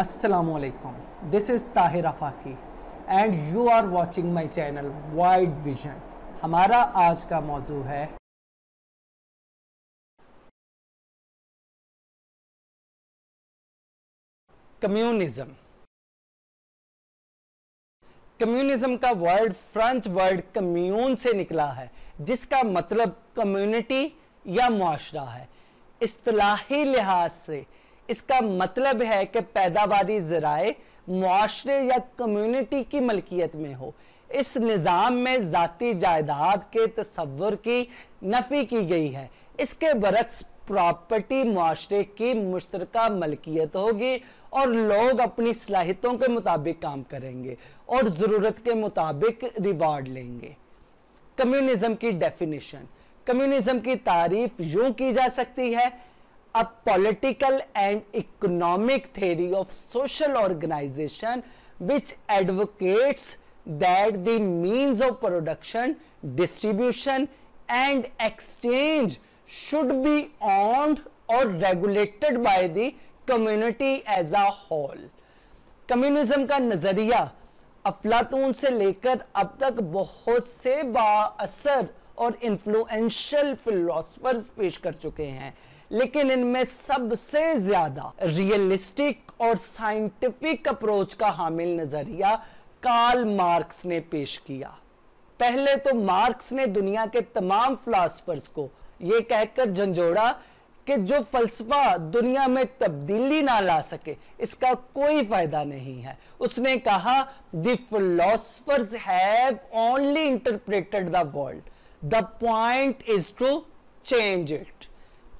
असलकुम this is Tahir Afaqi and you are watching my channel wide vision हमारा आज का मौजू है कम्युनिज्म कम्युनिज्म का वर्ड फ्रेंच वर्ड कम्यून से निकला है जिसका मतलब कम्युनिटी या मुआरा है इतलाही लिहाज से इसका मतलब है कि पैदावारी ज़राए माशरे या कम्युनिटी की मलकियत में हो इस निज़ाम में ज़ाती जायदाद के तस्वर की नफ़ी की गई है इसके बरक्स प्रॉपर्टी माशरे की मुश्तर मलकियत होगी और लोग अपनी सलाहितों के मुताबिक काम करेंगे और ज़रूरत के मुताबिक रिवार्ड लेंगे कम्युनिज़्म की डेफिनेशन कम्युनिज़्म की तारीफ यूँ की जा सकती है a political and economic theory of social organization which advocates that the means of production distribution and exchange should be owned और regulated by the community as a whole communism का नजरिया अफलातून से लेकर अब तक बहुत से बा असर और इन्फ्लुएंशियल फिलोसफर्स पेश कर चुके हैं लेकिन इनमें सबसे ज्यादा रियलिस्टिक और साइंटिफिक अप्रोच का हामिल नजरिया कार्ल मार्क्स ने पेश किया पहले तो मार्क्स ने दुनिया के तमाम फिलासफर्स को यह कहकर झंझोड़ा कि जो फलसफा दुनिया में तब्दीली ना ला सके इसका कोई फायदा नहीं है उसने कहा philosophers have only interpreted the world the point is to change it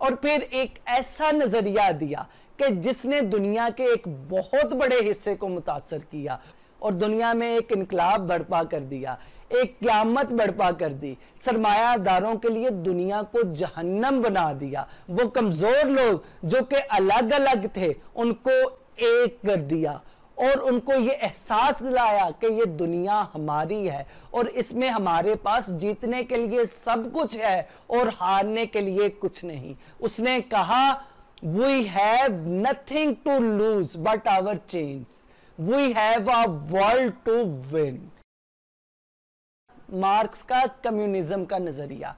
और फिर एक ऐसा नज़रिया दिया कि जिसने दुनिया के एक बहुत बड़े हिस्से को मुतासर किया और दुनिया में एक इनकलाब बर्पा कर दिया एक क्यामत बर्पा कर दी सरमायादारों के लिए दुनिया को जहन्नम बना दिया वो कमज़ोर लोग जो कि अलग अलग थे उनको एक कर दिया और उनको ये एहसास दिलाया कि ये दुनिया हमारी है और इसमें हमारे पास जीतने के लिए सब कुछ है और हारने के लिए कुछ नहीं उसने कहा we have nothing to lose but our chains we have a world to win Marx का कम्युनिज्म का नजरिया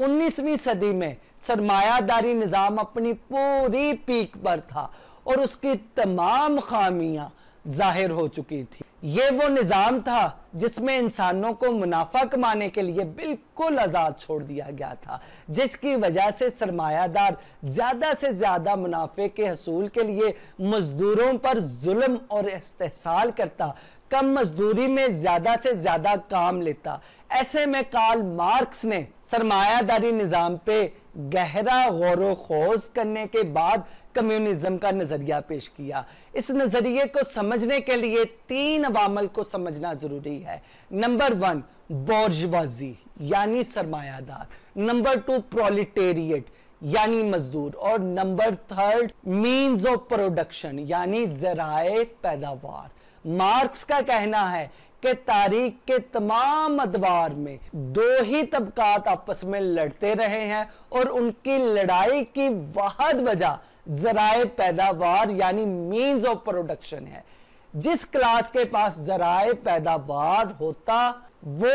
19वीं सदी में सरमायादारी निज़ाम अपनी पूरी पीक पर था और उसकी तमाम खामियां जाहिर हो चुकी थी ये वो निज़ाम था जिसमें इंसानों को मुनाफा कमाने के लिए बिल्कुल आज़ाद छोड़ दिया गया था जिसकी वजह से सरमायादार ज़्यादा से ज़्यादा मुनाफे के हसूल के लिए मज़दूरों पर जुल्म और इस्तेसाल करता कम मजदूरी में ज़्यादा से ज़्यादा काम लेता ऐसे में कार्ल मार्क्स ने सरमायादारी निज़ाम पे गहरा गौर खोज करने के बाद कम्युनिज्म का नज़रिया पेश किया इस नज़रिए को समझने के लिए तीन अवामल को समझना ज़रूरी है नंबर वन बोर्जवाजी यानी सरमायादार नंबर टू प्रोलिटेरिएट यानी मजदूर और number third means of production यानी जराए पैदावार मार्क्स का कहना है कि तारीख के तमाम अदवार में दो ही तबकात आपस में लड़ते रहे हैं और उनकी लड़ाई की वाहद वजह जराए पैदावार यानी मीन्स ऑफ प्रोडक्शन है जिस क्लास के पास जराए पैदावार होता वो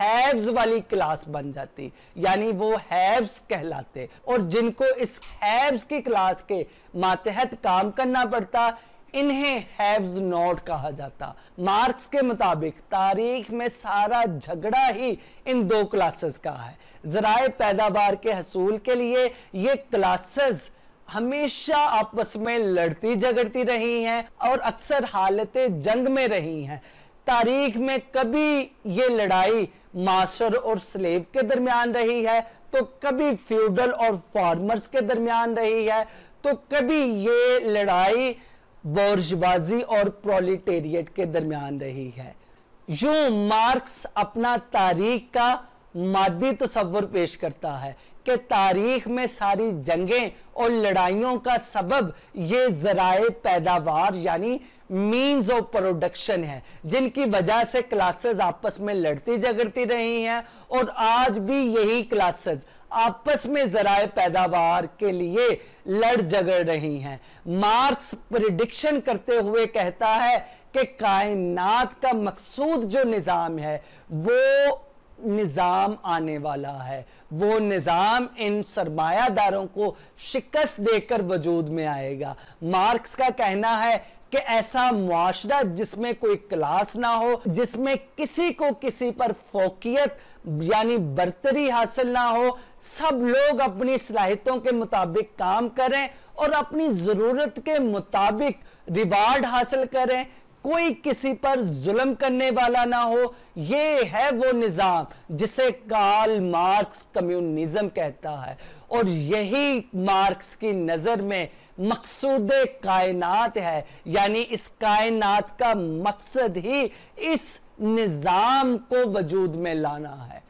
हैव्स वाली क्लास बन जाती यानी वो हैव्स कहलाते और जिनको इस हैव्स की क्लास के मातहत काम करना पड़ता इन्हें हैव्स नॉट कहा जाता मार्क्स के मुताबिक तारीख में सारा झगड़ा ही इन दो क्लासेस का है जराए पैदावार के हसूल के लिए ये क्लासेस हमेशा आपस में लड़ती झगड़ती रही हैं और अक्सर हालतें जंग में रही हैं तारीख में कभी ये लड़ाई मास्टर और स्लेव के दरमियान रही है तो कभी फ्यूडल और फार्मर्स के दरमियान रही है तो कभी ये लड़ाई बोर्जबाजी और प्रोलिटेरिएट के दरमियान रही है यू मार्क्स अपना तारीख का मादी तस्वर पेश करता है कि तारीख में सारी जंगें और लड़ाइयों का सबब ये जराए पैदावार यानी मीन्स ऑफ प्रोडक्शन है जिनकी वजह से क्लासेस आपस में लड़ती झगड़ती रही हैं और आज भी यही क्लासेस आपस में जराए पैदावार के लिए लड़ झगड़ रही हैं मार्क्स प्रिडिक्शन करते हुए कहता है कि कायनात का मकसूद जो निज़ाम है वो निज़ाम आने वाला है वो निज़ाम इन सरमायादारों को शिकस्त देकर वजूद में आएगा मार्क्स का कहना है कि ऐसा मुआरा जिसमें कोई क्लास ना हो जिसमें किसी को किसी पर फोकियत यानी बर्तरी हासिल ना हो सब लोग अपनी सलाहितों के मुताबिक काम करें और अपनी ज़रूरत के मुताबिक रिवार्ड हासिल करें कोई किसी पर जुल्म करने वाला ना हो ये है वो निज़ाम जिसे काल मार्क्स कम्युनिज्म कहता है और यही मार्क्स की नज़र में मकसूद कायनात है यानी इस कायनात का मकसद ही इस निज़ाम को वजूद में लाना है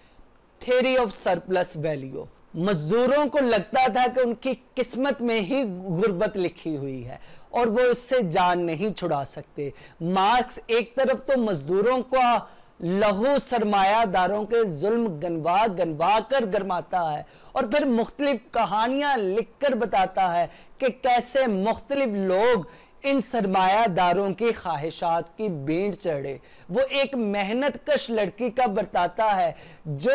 थेरी ऑफ सरप्लस वैल्यू मजदूरों को लगता था कि उनकी किस्मत में ही गुर्बत लिखी हुई है और वो इससे जान नहीं छुड़ा सकते मार्क्स एक तरफ तो मजदूरों का लहू सरमायादारों के जुल्म गनवा गनवा कर गरमाता है और फिर मुख्तलिफ कहानियां लिख कर बताता है कि कैसे मुख्तलिफ लोग इन सरमायादारों की ख्वाहिशात की बेंड चढ़े वो एक मेहनत कश लड़की का बरताता है जो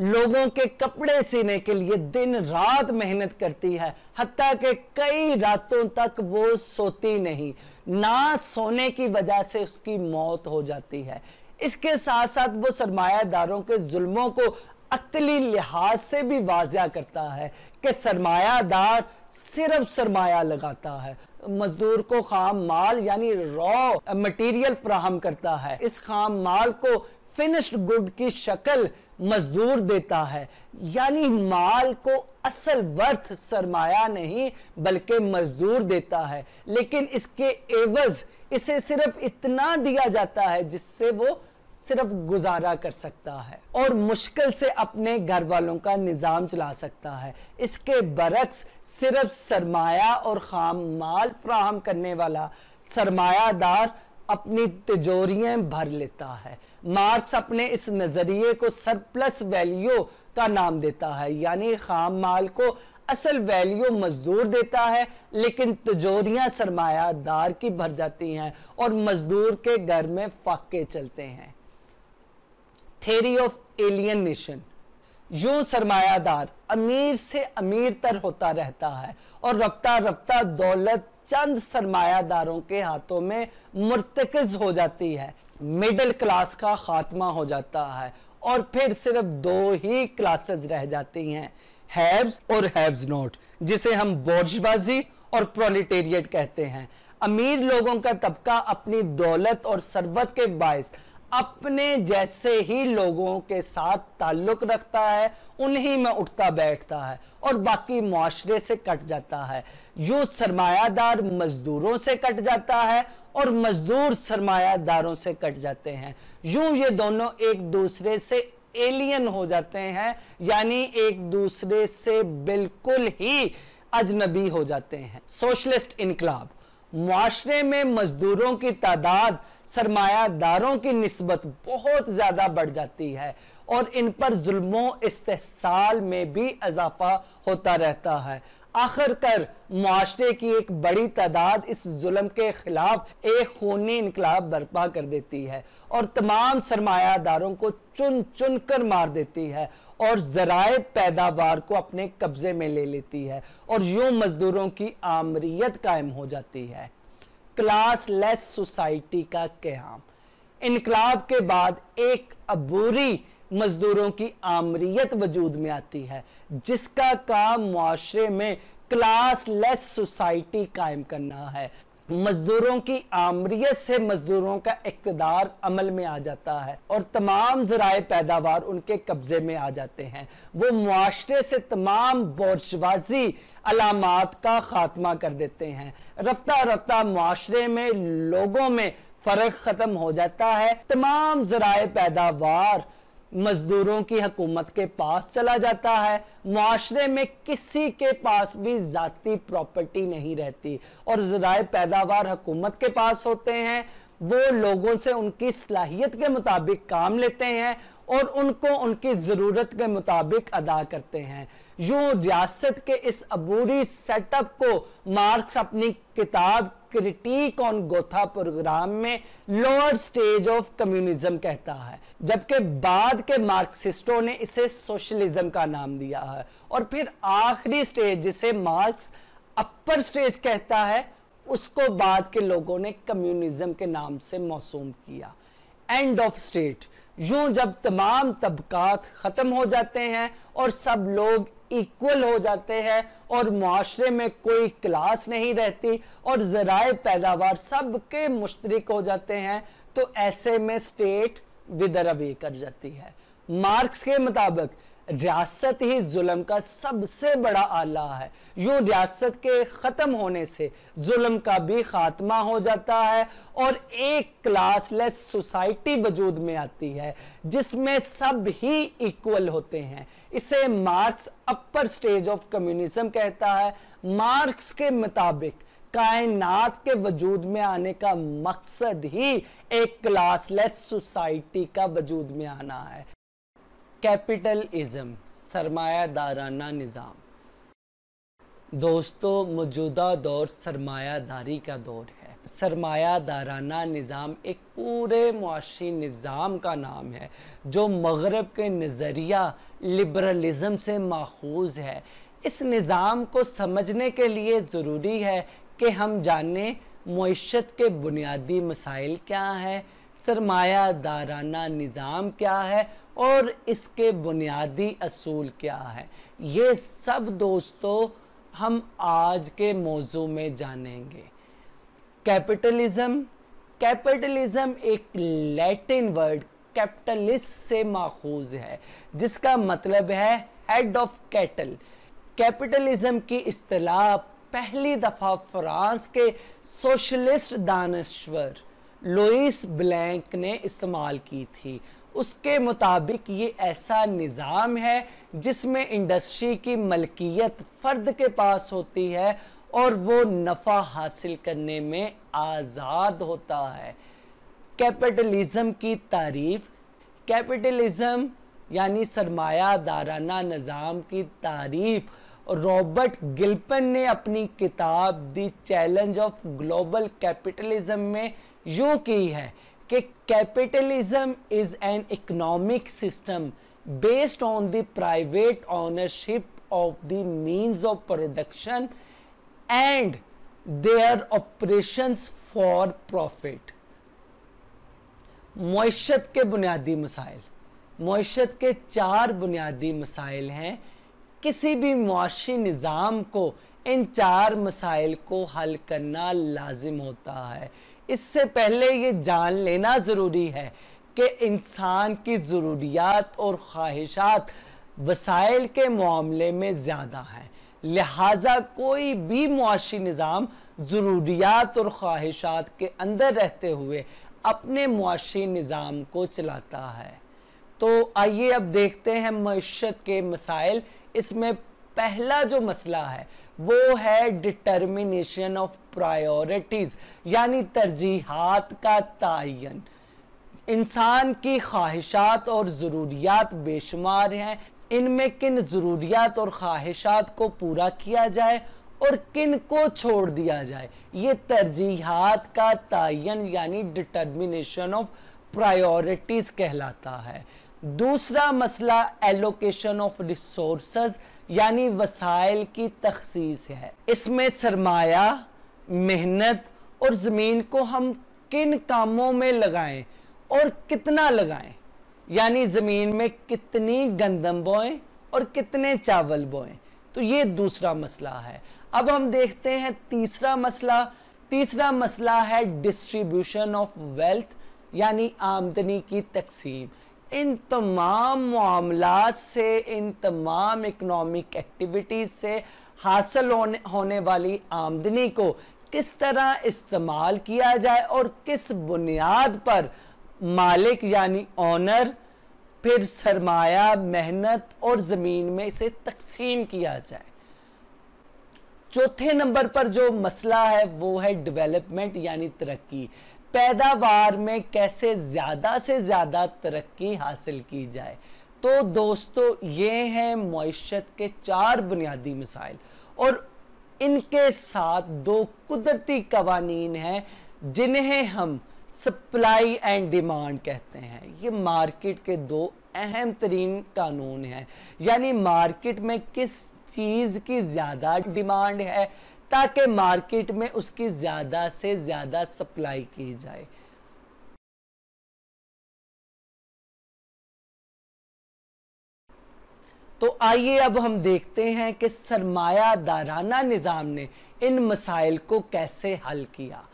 लोगों के कपड़े सीने के लिए दिन रात मेहनत करती है हती के कई रातों तक वो सोती नहीं ना सोने की वजह से उसकी मौत हो जाती है इसके साथ साथ वो सरमायादारों के जुल्मों को अकली लिहाज से भी वाजिया करता है कि सरमायादार सिर्फ सरमाया लगाता है मजदूर को खाम माल यानी रॉ मटेरियल फ्राहम करता है इस खाम माल को फिनिश्ड गुड की शक्ल मजदूर देता है यानी माल को असल वर्थ सरमाया नहीं बल्कि मजदूर देता है लेकिन इसके एवज इसे सिर्फ इतना दिया जाता है जिससे वो सिर्फ गुजारा कर सकता है और मुश्किल से अपने घर वालों का निज़ाम चला सकता है इसके बरक्स सिर्फ सरमाया और खाम माल फ्राहम करने वाला सरमायादार अपनी तिजोरियाँ भर लेता है मार्क्स अपने इस नज़रिए को सरप्लस वैल्यू का नाम देता है यानी खाम माल को असल वैल्यू मजदूर देता है लेकिन तिजोरियाँ सरमायादार की भर जाती हैं और मजदूर के घर में फाके चलते हैं थेरी ऑफ एलियनेशन यूं सरमायादार अमीर से अमीर तर होता रहता है और रफ्ता रफ्ता दौलत चंद सरमायादारों के हाथों में मुर्तकज हो जाती है मिडिल क्लास का खात्मा हो जाता है और फिर सिर्फ दो ही क्लासेस रह जाती हैं हैब्स और हैब्स नोट जिसे हम बोर्जबाजी और प्रोलिटेरियट कहते हैं अमीर लोगों का तबका अपनी दौलत और सरबत के बायस अपने जैसे ही लोगों के साथ ताल्लुक रखता है उन्हीं में उठता बैठता है और बाकी माशरे से कट जाता है जो सरमायादार मजदूरों से कट जाता है और मजदूर सरमायादारों से कट जाते हैं यूं ये दोनों एक दूसरे से एलियन हो जाते हैं यानी एक दूसरे से बिल्कुल ही अजनबी हो जाते हैं सोशलिस्ट इनकलाब माशरे में मजदूरों की तादाद सरमायादारों की नस्बत बहुत ज़्यादा बढ़ जाती है और इन पर जुल्मों इस्तेसाल में भी इजाफा होता रहता है आखिर कर मुआरे की एक बड़ी तादाद इस जुल्म के खिलाफ एक खूनी इनकलाब बर्पा कर देती है और तमाम सरमायादारों को चुन चुन कर मार देती है और जराए पैदावार को अपने कब्जे में ले लेती है और यूं मजदूरों की आमरीत कायम हो जाती है क्लास लेस सोसाइटी का क्याम इनकलाब के बाद एक अबूरी मजदूरों की आमरीत वजूद में आती है जिसका काम मुआरे में क्लास लेस सोसाइटी कायम करना है मजदूरों की आमरीत से मजदूरों का इकतदार अमल में आ जाता है और तमाम जराए पैदावार उनके कब्जे में आ जाते हैं वो मुआरे से तमाम बोर्शवाजी अलामत का खात्मा कर देते हैं रफ्ता रफ्ता मुआरे में लोगों में फ़र्क ख़त्म हो जाता है तमाम जराए पैदावार मजदूरों की हकूमत के पास चला जाता है माशरे में किसी के पास भी ज़ाती प्रॉपर्टी नहीं रहती और ज़राए पैदावार हकूमत के पास होते हैं वो लोगों से उनकी सलाहियत के मुताबिक काम लेते हैं और उनको उनकी ज़रूरत के मुताबिक अदा करते हैं यूं रियासत के इस अबूरी सेटअप को मार्क्स अपनी किताब क्रिटिक ऑन गोथा प्रोग्राम में लोअर स्टेज ऑफ कम्युनिज्म कहता है जबकि बाद के मार्क्सिस्टों ने इसे सोशलिज्म का नाम दिया है और फिर आखिरी स्टेज जिसे मार्क्स अपर स्टेज कहता है उसको बाद के लोगों ने कम्युनिज्म के नाम से मौसूम किया एंड ऑफ स्टेट यूं जब तमाम तबकात ख़त्म हो जाते हैं और सब लोग इक्वल हो जाते हैं और माशरे में कोई क्लास नहीं रहती और ज़राए पैदावार सबके के मुश्तरक हो जाते हैं तो ऐसे में स्टेट विदरवी कर जाती है मार्क्स के मुताबिक रियासत ही जुल्म का सबसे बड़ा आला है यूं रियासत के ख़त्म होने से जुल्म का भी ख़ात्मा हो जाता है और एक क्लासलेस सोसाइटी वजूद में आती है जिसमें सब ही इक्वल होते हैं इसे Marx upper stage of communism कहता है मार्क्स के मुताबिक कायनात के वजूद में आने का मकसद ही एक क्लासलेस सोसाइटी का वजूद में आना है कैपिटलिज्म सरमायादाराना निज़ाम दोस्तों मौजूदा दौर सरमायादारी का दौर है सरमायादाराना निज़ाम एक पूरे मुआशी निज़ाम का नाम है जो मगरब के नज़रिया लिबरलिज़म से माखूज है इस निज़ाम को समझने के लिए ज़रूरी है कि हम जानें मीशत के बुनियादी मसाइल क्या हैं सरमाया दाराना निज़ाम क्या है और इसके बुनियादी असूल क्या है ये सब दोस्तों हम आज के मौजू में जानेंगे कैपिटलिज़म कैपिटलिज़म एक लैटिन वर्ड कैपिटलिस्ट से माखूज है जिसका मतलब है हेड ऑफ कैटल कैपिटलिज़म की अतलाह पहली दफ़ा फ्रांस के सोशलिस्ट दानश्वर लुइस ब्लैंक ने इस्तेमाल की थी उसके मुताबिक ये ऐसा निज़ाम है जिसमें इंडस्ट्री की मलकियत फ़र्द के पास होती है और वो नफ़ा हासिल करने में आज़ाद होता है कैपिटलिज़म की तारीफ कैपिटलिज़म यानी सरमाया दाराना निज़ाम की तारीफ़ रॉबर्ट गिल्पन ने अपनी किताब the challenge of global capitalism में यूँ की है कि capitalism is an economic system based on the private ownership of the means of production and their operations for profit मीशत के बुनियादी मसाइल मीशत के चार बुनियादी मसाइल हैं किसी भी मुआशी निज़ाम को इन चार मसाइल को हल करना लाजिम होता है इससे पहले ये जान लेना ज़रूरी है कि इंसान की ज़रूरियात और ख्वाहिशात वसाइल के मामले में ज़्यादा हैं लिहाजा कोई भी मुआशी निज़ाम ज़रूरियात और ख्वाहिशात के अंदर रहते हुए अपने मुआशी निज़ाम को चलाता है तो आइए अब देखते हैं मीशत के मसाइल इसमें पहला जो मसला है वो है डिटर्मिनेशन ऑफ प्रायोरिटीज यानी तरजीहात का तयन इंसान की ख्वाहिशात और ज़रूरियात बेशुमार हैं इनमें किन ज़रूरियात और ख्वाहिशात को पूरा किया जाए और किन को छोड़ दिया जाए ये तरजीहात का तयन यानी डिटर्मिनेशन ऑफ प्रायोरिटीज़ कहलाता है दूसरा मसला एलोकेशन ऑफ रिसोर्स यानी वसाइल की तखसीस है इसमें सरमाया मेहनत और ज़मीन को हम किन कामों में लगाएं और कितना लगाएं यानी ज़मीन में कितनी गंदम बोएं और कितने चावल बोएं तो ये दूसरा मसला है अब हम देखते हैं तीसरा मसला तीसरा मसला है डिस्ट्रीब्यूशन ऑफ वेल्थ यानी आमदनी की तकसीम इन तमाम मामला से इन तमाम इकनॉमिक एक्टिविटीज़ से हासिल होने होने वाली आमदनी को किस तरह इस्तेमाल किया जाए और किस बुनियाद पर मालिक यानी ऑनर फिर सरमाया मेहनत और ज़मीन में इसे तकसीम किया जाए चौथे नंबर पर जो मसला है वो है डेवलपमेंट यानी तरक्की पैदावार में कैसे ज़्यादा से ज़्यादा तरक्की हासिल की जाए तो दोस्तों ये हैं मीशत के चार बुनियादी मिसाइल और इनके साथ दो कुदरती कवानीन हैं जिन्हें हम सप्लाई एंड डिमांड कहते हैं ये मार्केट के दो अहम तरीन कानून हैं यानी मार्केट में किस चीज़ की ज़्यादा डिमांड है ताकि मार्केट में उसकी ज़्यादा से ज़्यादा सप्लाई की जाए तो आइए अब हम देखते हैं कि सरमाया दाराना निज़ाम ने इन मसाइल को कैसे हल किया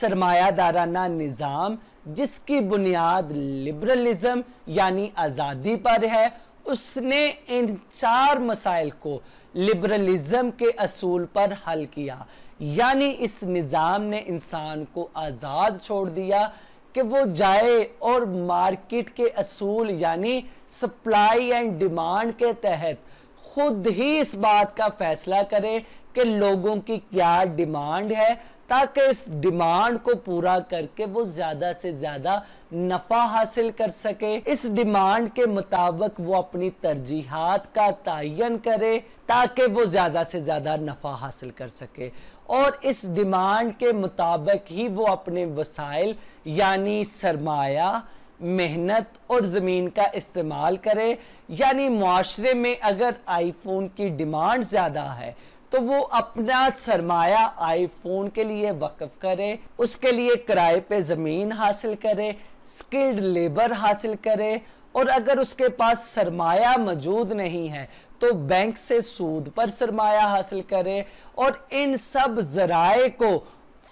सरमाया दाराना निज़ाम जिसकी बुनियाद लिबरलिज्म यानी आज़ादी पर है उसने इन चार मसाइल को लिबरलिज्म के असूल पर हल किया यानी इस निज़ाम ने इंसान को आज़ाद छोड़ दिया कि वो जाए और मार्केट के असूल यानी सप्लाई एंड डिमांड के तहत खुद ही इस बात का फैसला करे कि लोगों की क्या डिमांड है ताकि इस डिमांड को पूरा करके वो ज्यादा से ज्यादा नफा हासिल कर सके इस डिमांड के मुताबिक वो अपनी तरजीहत का तयन करे ताकि वो ज्यादा से ज्यादा नफा हासिल कर सके और इस डिमांड के मुताबिक ही वो अपने वसाइल यानी सरमाया मेहनत और ज़मीन का इस्तेमाल करे यानी माशरे में अगर आईफोन की डिमांड ज़्यादा है तो वो अपना सरमाया आईफोन के लिए वक्फ करे उसके लिए किराए पे ज़मीन हासिल करे स्किल्ड लेबर हासिल करे और अगर उसके पास सरमाया मौजूद नहीं है तो बैंक से सूद पर सरमाया हासिल करे और इन सब जराए को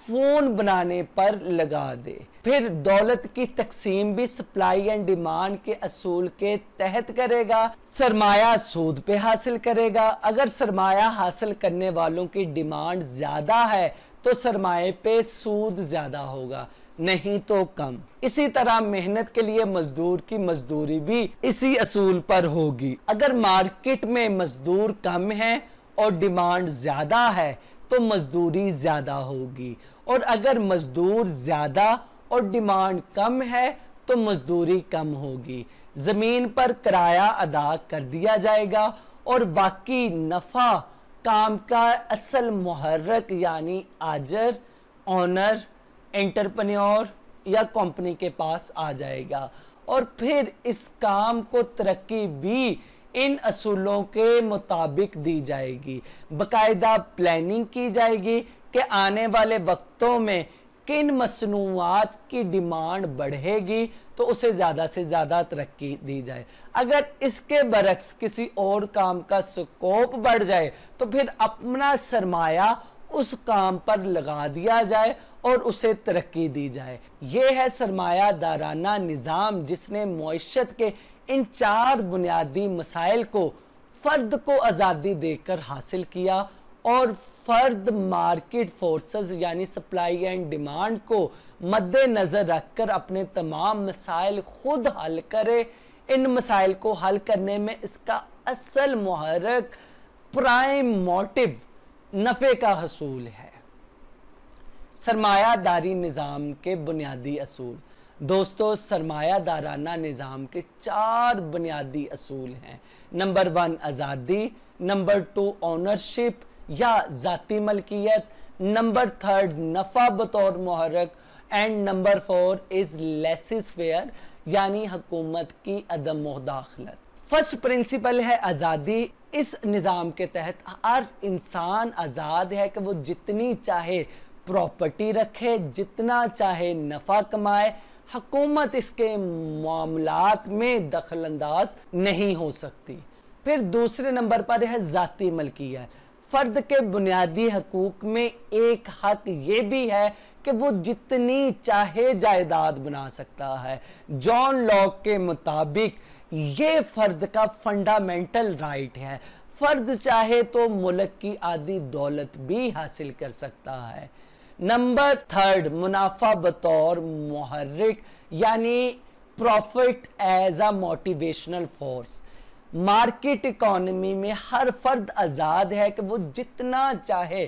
फोन बनाने पर लगा दे फिर दौलत की तकसीम भी सप्लाई एंड डिमांड के असूल के तहत करेगा सरमाया सूद पे हासिल करेगा अगर सरमाया हासिल करने वालों की डिमांड ज्यादा है तो सरमाए पे सूद ज्यादा होगा नहीं तो कम इसी तरह मेहनत के लिए मजदूर की मजदूरी भी इसी असूल पर होगी अगर मार्केट में मजदूर कम है और डिमांड ज्यादा है तो मजदूरी ज्यादा होगी और अगर मज़दूर ज़्यादा और डिमांड कम है तो मजदूरी कम होगी ज़मीन पर किराया अदा कर दिया जाएगा और बाकी नफ़ा काम का असल महरक यानी आजर ऑनर एंटरप्रन्योर या कंपनी के पास आ जाएगा और फिर इस काम को तरक्की भी इन असूलों के मुताबिक दी जाएगी बाकायदा प्लानिंग की जाएगी कि आने वाले वक्तों में किन मसनूआत की डिमांड बढ़ेगी तो उसे ज़्यादा से ज़्यादा तरक्की दी जाए अगर इसके बरक्स किसी और काम का स्कोप बढ़ जाए तो फिर अपना सरमाया उस काम पर लगा दिया जाए और उसे तरक्की दी जाए ये है सरमाया दाराना निज़ाम जिसने मीशत के इन चार बुनियादी मसाइल को फ़र्द को आज़ादी देकर हासिल किया और फर्द मार्केट फोर्सेस यानी सप्लाई एंड डिमांड को मद्देनज़र रखकर अपने तमाम मसाइल खुद हल करे इन मसाइल को हल करने में इसका असल महरक प्राइम मोटिव नफ़े का हसूल है सरमायादारी निज़ाम के बुनियादी असूल दोस्तों सरमाया दाराना निज़ाम के चार बुनियादी असूल हैं नंबर वन आज़ादी नंबर टू ऑनरशिप या ज़ाती मलकियत नंबर थर्ड नफ़ा बतौर महरक and number four is laissez faire यानी हकूमत की अदम मुदाखलत फर्स्ट प्रिंसिपल है आज़ादी इस निज़ाम के तहत हर इंसान आज़ाद है कि वो जितनी चाहे प्रॉपर्टी रखे जितना चाहे नफ़ा कमाए हकूमत इसके मामलात में दखल अंदाज नहीं हो सकती फिर दूसरे नंबर पर है ज़ाती मलकियत फ़र्द के बुनियादी हकूक में एक हक ये भी है कि वो जितनी चाहे जायदाद बना सकता है जॉन लॉक के मुताबिक ये फ़र्द का फंडामेंटल राइट है फ़र्द चाहे तो मुल्क की आदि दौलत भी हासिल कर सकता है नंबर थर्ड मुनाफा बतौर मुहर्रिक यानी profit as a motivational force market economy में हर फर्द आज़ाद है कि वो जितना चाहे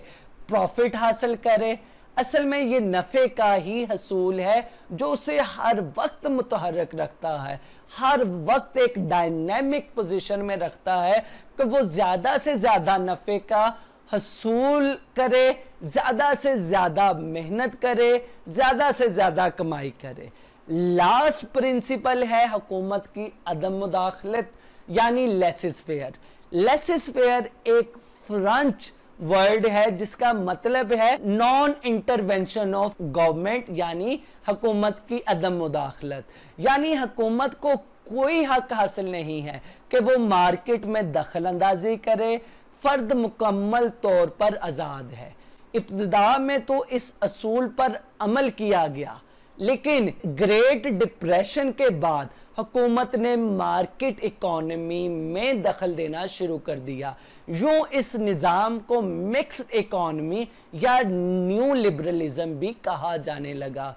प्रॉफिट हासिल करे असल में ये नफ़े का ही हसूल है जो उसे हर वक्त मुतहरक रखता है हर वक्त एक डायनेमिक पोजीशन में रखता है कि वो ज़्यादा से ज़्यादा नफ़े का हसूल करे ज़्यादा से ज़्यादा मेहनत करे ज़्यादा से ज़्यादा कमाई करे लास्ट प्रिंसिपल है हकूमत की अदम मुदाखलत यानी लेसिस फेयर लेसिस फेयर एक फ्रंच वर्ड है जिसका मतलब है नॉन इंटरवेंशन ऑफ गवर्नमेंट यानी हकूमत की अदम मुदाखलत यानी हकूमत को कोई हक हासिल नहीं है कि वो मार्केट में दखल अंदाजी करे फर्द मुकम्मल तौर पर आज़ाद है इब्तदा में तो इस असूल पर अमल किया गया लेकिन ग्रेट डिप्रेशन के बाद हुकूमत ने मार्केट इकोनमी में दखल देना शुरू कर दिया यूँ इस निज़ाम को मिक्स इकोनमी या न्यू लिबरलिज्म भी कहा जाने लगा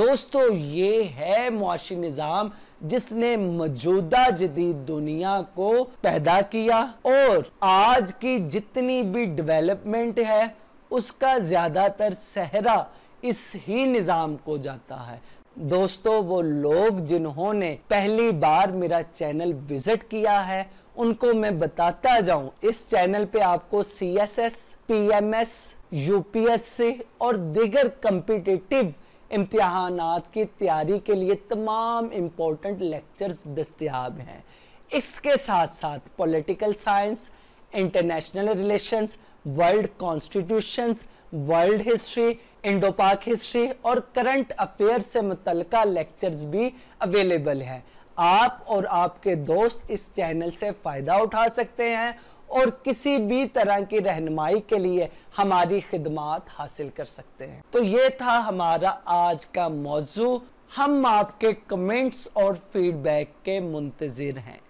दोस्तों ये है मुआशी निज़ाम जिसने मौजूदा जदीद दुनिया को पैदा किया और आज की जितनी भी डेवलपमेंट है उसका ज़्यादातर सहरा इस ही निज़ाम को जाता है दोस्तों वो लोग जिन्होंने पहली बार मेरा चैनल विजिट किया है उनको मैं बताता जाऊं इस चैनल पे आपको C S S P M S U P S C और दिगर कम्पिटिटिव इम्तहान की तैयारी के लिए तमाम इम्पोर्टेंट लेक्चर्स दस्तियाब हैं इसके साथ साथ political science international relations world constitutions world history Indo Pak history और करंट अफेयर से मुतल लेक्चर्स भी अवेलेबल हैं आप और आपके दोस्त इस चैनल से फ़ायदा उठा सकते हैं और किसी भी तरह की रहनमाई के लिए हमारी खिदमात हासिल कर सकते हैं तो ये था हमारा आज का मौजू हम आपके कमेंट्स और फीडबैक के मुंतज़र हैं